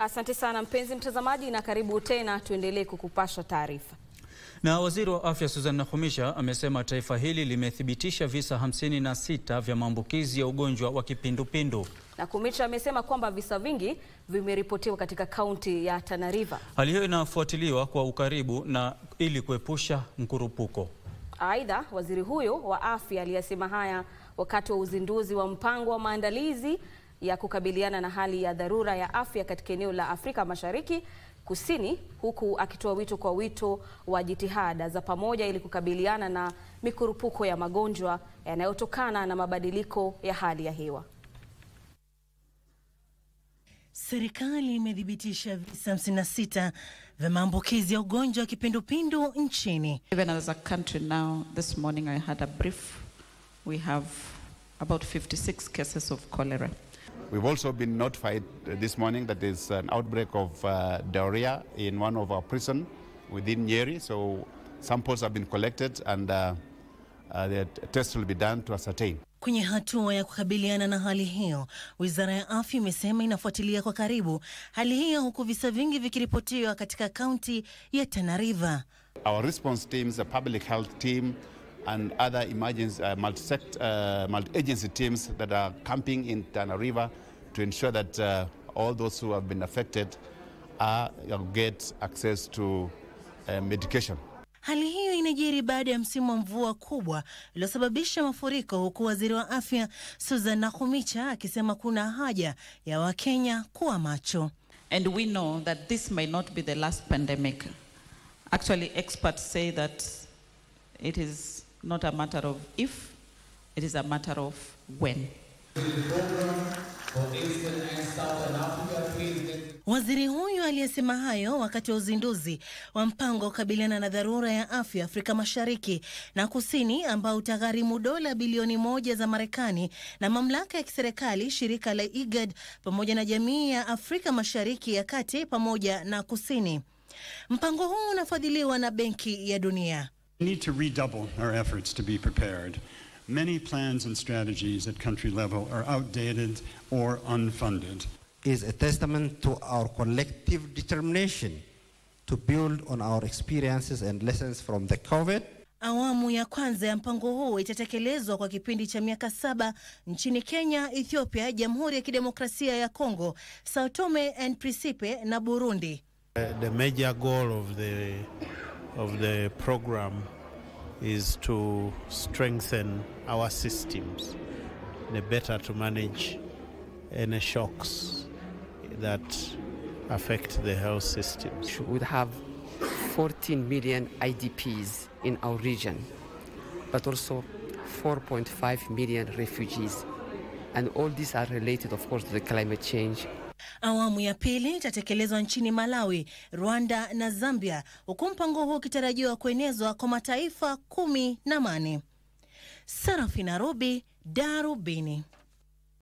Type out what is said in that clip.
Asante sana mpenzi mtazamaji, na karibu tena, tuendelee kukupasha taarifa. Na waziri wa afya Susan Nakhumisha amesema taifa hili limethibitisha visa 56 vya maambukizi ya ugonjwa wa kipindupindu. Nakhumisha amesema kwamba visa vingi vimeripotiwa katika kaunti ya Tana River. Hali hiyo inafuatiliwa kwa ukaribu na ili kuepusha mkurupuko. Aidha, waziri huyo wa afya aliyasema haya wakati wa uzinduzi wa mpango wa maandalizi ya kukabiliana na hali ya dharura ya afya katika eneo la Afrika Mashariki Kusini, huku akitoa wito kwa wito wa jitihada za pamoja ili kukabiliana na mikurupuko ya magonjwa yanayotokana na mabadiliko ya hali ya hewa. Serikali imethibitisha visa 56 vya maambukizi ya ugonjwa wa kipindupindu nchini. Even as a country now, this morning I had a brief. We have about 56 cases of cholera. We've also been notified uh, this morning that there's an outbreak of uh, diarrhea in one of our prison within Nyeri. So samples have been collected and uh, uh, the test will be done to ascertain. Kwenye hatua ya kukabiliana na hali hiyo, wizara ya afya imesema inafuatilia kwa karibu hali hiyo, huku visa vingi vikiripotiwa katika kaunti ya Tana River. Our response teams, the public health team and other emergency uh, uh multi-agency uh, multi teams that are camping in Tana River to ensure that uh, all those who have been affected are, uh, get access to uh, medication. Hali hiyo inajiri baada ya msimu wa mvua kubwa iliyosababisha mafuriko, huku waziri wa afya Susan Nakhumicha akisema kuna haja ya Wakenya kuwa macho. And we know that this may not be the last pandemic. Actually, experts say that it is not a matter of if, it is a matter of when. Waziri huyu aliyesema hayo wakati wa uzinduzi wa mpango wa kukabiliana na dharura ya afya Afrika Mashariki na Kusini ambao utagharimu dola bilioni moja za Marekani na mamlaka ya kiserikali, shirika la IGAD pamoja na jamii ya Afrika Mashariki ya Kati pamoja na Kusini. Mpango huu unafadhiliwa na Benki ya Dunia. We need to redouble our efforts to be prepared. many plans and strategies at country level are outdated or unfunded. Is a testament to our collective determination to build on our experiences and lessons from the COVID. Awamu ya kwanza ya mpango huu itatekelezwa kwa kipindi cha miaka saba nchini Kenya, Ethiopia, Jamhuri ya Kidemokrasia ya Congo, Sao Tome and Principe na Burundi. Uh, the major goal of the, of the program is to strengthen our systems the better to manage any shocks that affect the health system. We would have 14 million IDPs in our region, but also 4.5 million refugees. And all these are related, of course, to the climate change Awamu ya pili itatekelezwa nchini Malawi, Rwanda na Zambia, huku mpango huo ukitarajiwa kuenezwa kwa mataifa kumi na mane. Sarafina Robi, Darubini.